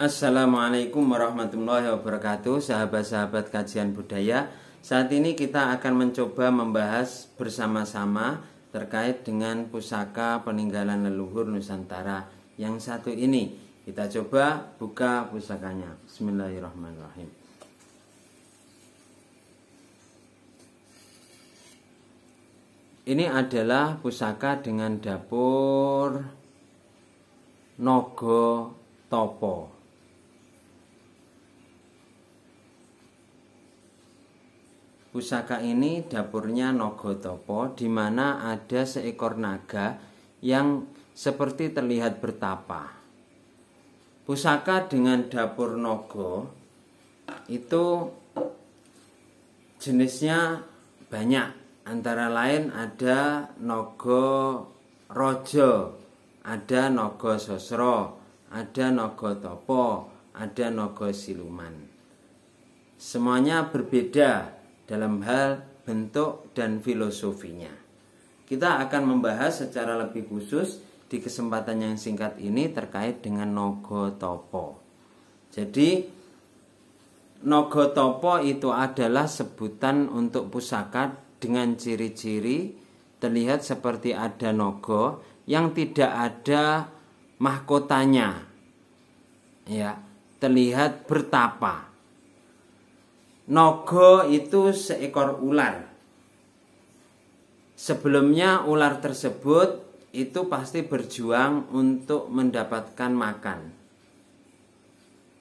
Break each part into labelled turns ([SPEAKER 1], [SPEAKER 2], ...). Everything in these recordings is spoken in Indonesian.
[SPEAKER 1] Assalamualaikum warahmatullahi wabarakatuh Sahabat-sahabat kajian budaya Saat ini kita akan mencoba membahas bersama-sama Terkait dengan pusaka peninggalan leluhur Nusantara Yang satu ini Kita coba buka pusakanya Bismillahirrahmanirrahim Ini adalah pusaka dengan dapur Nogo Topo Pusaka ini dapurnya Nogotopo di mana ada seekor naga yang seperti terlihat bertapa. Pusaka dengan dapur nogo itu jenisnya banyak antara lain ada nogo rojo, ada nogo sosro, ada nogo topo, ada nogo siluman. Semuanya berbeda dalam hal bentuk dan filosofinya. Kita akan membahas secara lebih khusus di kesempatan yang singkat ini terkait dengan Nogotopo. Jadi Nogotopo itu adalah sebutan untuk pusaka dengan ciri-ciri terlihat seperti ada nogo yang tidak ada mahkotanya. Ya, terlihat bertapa. Nogo itu seekor ular. Sebelumnya ular tersebut itu pasti berjuang untuk mendapatkan makan.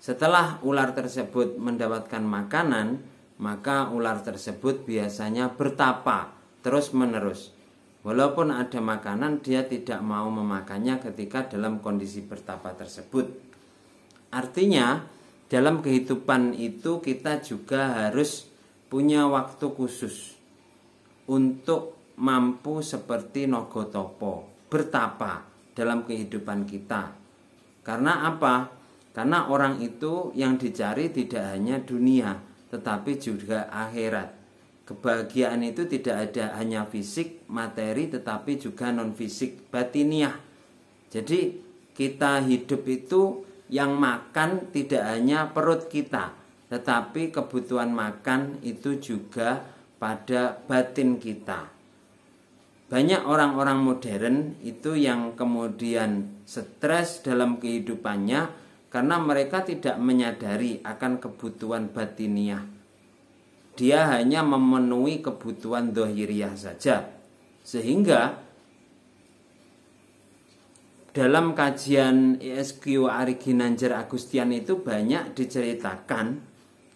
[SPEAKER 1] Setelah ular tersebut mendapatkan makanan, maka ular tersebut biasanya bertapa terus-menerus. Walaupun ada makanan, dia tidak mau memakannya ketika dalam kondisi bertapa tersebut. Artinya, dalam kehidupan itu kita juga harus punya waktu khusus untuk mampu seperti nogotopo bertapa dalam kehidupan kita karena apa karena orang itu yang dicari tidak hanya dunia tetapi juga akhirat kebahagiaan itu tidak ada hanya fisik materi tetapi juga non fisik batiniah jadi kita hidup itu yang makan tidak hanya perut kita, tetapi kebutuhan makan itu juga pada batin kita. Banyak orang-orang modern itu yang kemudian stres dalam kehidupannya karena mereka tidak menyadari akan kebutuhan batiniah. Dia hanya memenuhi kebutuhan dohiriah saja. Sehingga dalam kajian ISQ e Ari Ginanjar Agustian itu banyak diceritakan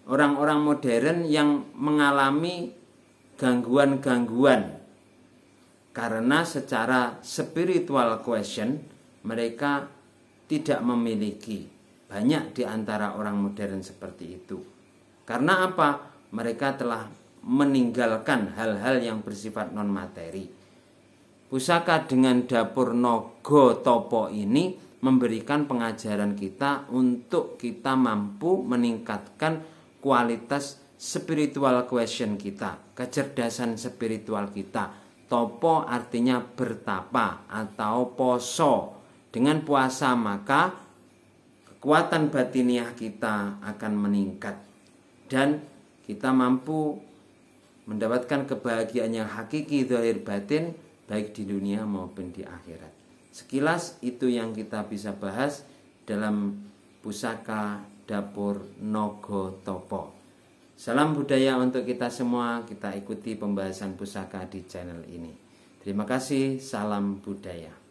[SPEAKER 1] orang-orang modern yang mengalami gangguan-gangguan karena secara spiritual question mereka tidak memiliki banyak di antara orang modern seperti itu. Karena apa? Mereka telah meninggalkan hal-hal yang bersifat non materi Pusaka dengan dapur nogo topo ini memberikan pengajaran kita untuk kita mampu meningkatkan kualitas spiritual question kita, kecerdasan spiritual kita. Topo artinya bertapa atau poso. Dengan puasa maka kekuatan batiniah kita akan meningkat dan kita mampu mendapatkan kebahagiaan yang hakiki zahir batin baik di dunia maupun di akhirat. Sekilas itu yang kita bisa bahas dalam pusaka dapur Nogo Topo. Salam budaya untuk kita semua. Kita ikuti pembahasan pusaka di channel ini. Terima kasih. Salam budaya.